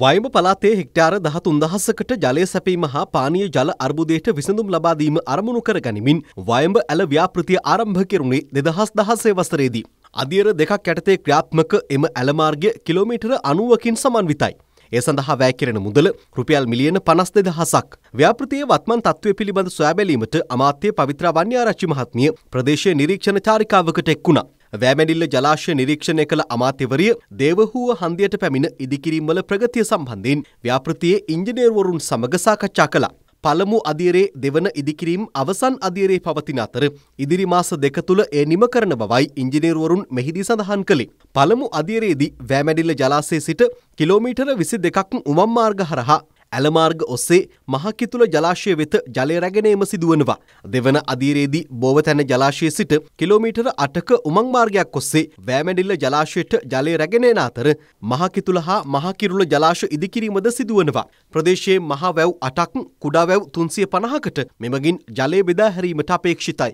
වයඹ පළාතේ හෙක්ටාර 13000කට ජලය සැපීම හා පානීය ජල අර්බුදයට විසඳුම් ලබා දීම අරමුණු කර ගනිමින් වයඹ ඇල ව්‍යාපෘතිය ආරම්භ කෙරුණේ 2016 වසරේදී. අදියර දෙකක් යටතේ ක්‍රියාත්මක එම ඇල මාර්ගය කිලෝමීටර 90කින් සමන්විතයි. ඒ සඳහා වැය කෙරෙන මුදල රුපියල් මිලියන 52000ක්. ව්‍යාපෘතියේ වත්මන් තත්ත්වය පිළිබඳ සොයා බැලීමට අමාත්‍ය පවිත්‍රා වන්‍යාරච්චි මහත්මිය ප්‍රදේශයේ නිරීක්ෂණ චාරිකාවකට එක් වුණා. වෑමැඩිල්ල ජලාශය නිරීක්ෂණය කළ අමාත්‍යවරිය දේවහූව හන්දියට පැමිණ ඉදිකිරීම්වල ප්‍රගතිය සම්බන්ධයෙන් ව්‍යාපෘතියේ ඉංජිනේර්වරුන් සමග සාකච්ඡා කළා. පළමු අධීරේ දෙවන ඉදිකිරීම් අවසන් අධීරේ පවතින අතර ඉදිරි මාස දෙක තුළ ඒ නිම කරන බවයි ඉංජිනේරුවරුන් මෙහිදී සඳහන් කළේ. පළමු අධීරේදී වෑමැඩිල්ල ජලාශයේ සිට කිලෝමීටර 22ක් උමම් මාර්ග හරහා ඇලමාර්ග ඔස්සේ මහකි තුළ ජලාශය වෙත ජලය රැගෙනීම සිදුවනවා. දෙවන අදීරේදී බෝවතැන ජලාශය සිට කිලෝමීටර අටක උමං මාර්ගයක් ඔස්සේ වෑමැඩිල්ල ජලාශයට ජලය රැගෙනෙන අතර මහකි තුළ හා මහකිරුල ජලාශ ඉදිකිරීමද සිදුවනවා. ප්‍රදේශයේ මහා වැව් අටක් කුඩා වැව් තුන්සිය පණහකට මෙමගින් ජලය බෙදා හැරීමට අපේක්ෂිතයි.